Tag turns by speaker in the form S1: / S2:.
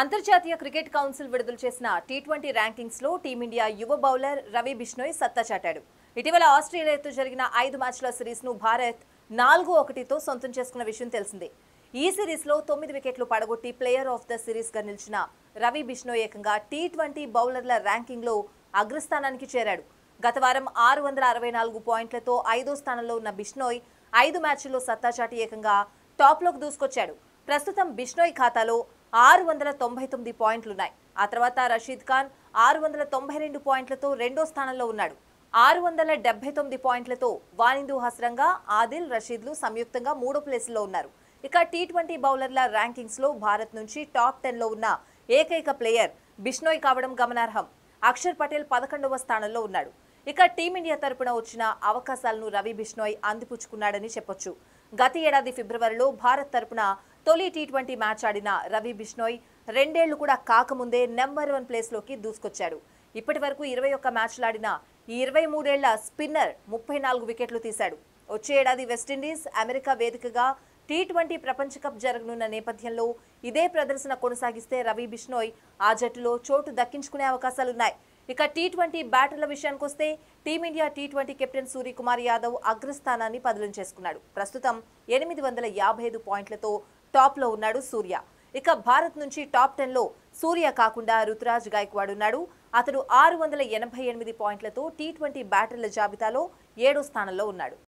S1: అంతర్జాతీయ cricket council విడుదల చేసిన టీ ట్వంటీ లో టీమిండియా యువ బౌలర్ రవి బిష్నోయ్ సత్తా చాటాడు ఇటీవల ఆస్ట్రేలియాతో జరిగిన ఐదు మ్యాచ్ల సిరీస్ను భారత్ నాలుగు ఒకటితో సొంతం చేసుకున్న విషయం తెలిసిందే ఈ సిరీస్లో తొమ్మిది వికెట్లు పడగొట్టి ప్లేయర్ ఆఫ్ ద గా నిలిచిన రవి బిష్నోయ్ ఏకంగా టీ ట్వంటీ బౌలర్ల ర్యాంకింగ్లో అగ్రస్థానానికి చేరాడు గత వారం ఆరు వందల అరవై నాలుగు పాయింట్లతో ఐదో స్థానంలో ఉన్న బిష్నోయ్ ఐదు మ్యాచ్ల్లో సత్తాచాటి ఏకంగా టాప్లోకి దూసుకొచ్చాడు ప్రస్తుతం బిష్నోయ్ ఖాతాలో ఆరు వందల తొంభై తొమ్మిది పాయింట్లున్నాయి ఆ తర్వాత రషీద్ ఖాన్ ఆరు వందల తొంభై రెండు పాయింట్లతో రెండో స్థానంలో ఉన్నాడు ఆరు వందల డెబ్బై తొమ్మిది పాయింట్లతో వానిందు హస్రంగా ఆదిల్ రషీద్లు సంయుక్తంగా మూడో ప్లేస్లో ఉన్నారు ఇక టీ ట్వంటీ బౌలర్ల ర్యాంకింగ్స్లో భారత్ నుంచి టాప్ టెన్లో ఉన్న ఏకైక ప్లేయర్ బిష్నోయ్ కావడం గమనార్హం అక్షర్ పటేల్ పదకొండవ స్థానంలో ఉన్నాడు ఇక టీమిండియా తరపున వచ్చిన అవకాశాలను రవి బిష్నోయ్ అందిపుచ్చుకున్నాడని చెప్పొచ్చు గత ఏడాది ఫిబ్రవరిలో భారత్ తరపున తొలి టీ ట్వంటీ మ్యాచ్ ఆడిన రవి బిష్నోయ్ రెండేళ్లు కూడా కాకముందే నెంబర్ వన్ ప్లేస్లోకి దూసుకొచ్చాడు ఇప్పటి వరకు ఇరవై ఒక్క మ్యాచ్లాడిన ఈ ఇరవై మూడేళ్ల స్పిన్నర్ ముప్పై నాలుగు వికెట్లు తీశాడు వచ్చే ఏడాది వెస్టిండీస్ అమెరికా వేదికగా టీ ట్వంటీ ప్రపంచ కప్ జరగనున్న నేపథ్యంలో ఇదే ప్రదర్శన కొనసాగిస్తే రవి బిష్నోయ్ ఆ జట్టులో చోటు దక్కించుకునే అవకాశాలున్నాయి ఇక టీ ట్వంటీ బ్యాటర్ల విషయానికి వస్తే Team India T twenty captain Suryakumar Yadav అగ్రస్థానాన్ని పదిలం చేసుకున్నాడు ప్రస్తుతం ఎనిమిది వందల యాభై ఐదు పాయింట్లతో టాప్ లో ఉన్నాడు సూర్య ఇక భారత్ నుంచి టాప్ టెన్ లో సూర్య కాకుండా రుతురాజ్ గాయక్వాడ్ ఉన్నాడు అతడు ఆరు వందల ఎనభై ఎనిమిది పాయింట్లతో టీ ట్వంటీ బ్యాటర్ల జాబితాలో ఏడో స్థానంలో ఉన్నాడు